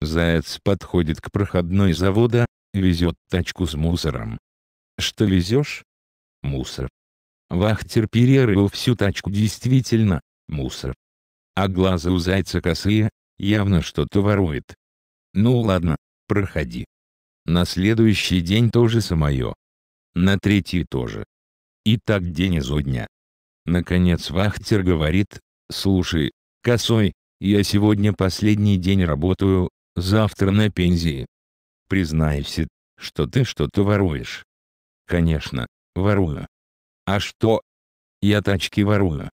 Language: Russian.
Заяц подходит к проходной завода, везет тачку с мусором. Что везешь? Мусор. Вахтер перерыл всю тачку действительно, мусор. А глаза у зайца косые, явно что-то ворует. Ну ладно, проходи. На следующий день тоже самое. На третий тоже. И так день изо дня. Наконец вахтер говорит, слушай, косой, я сегодня последний день работаю, завтра на пенсии. Признайся, что ты что-то воруешь. Конечно, ворую. А что? Я тачки ворую.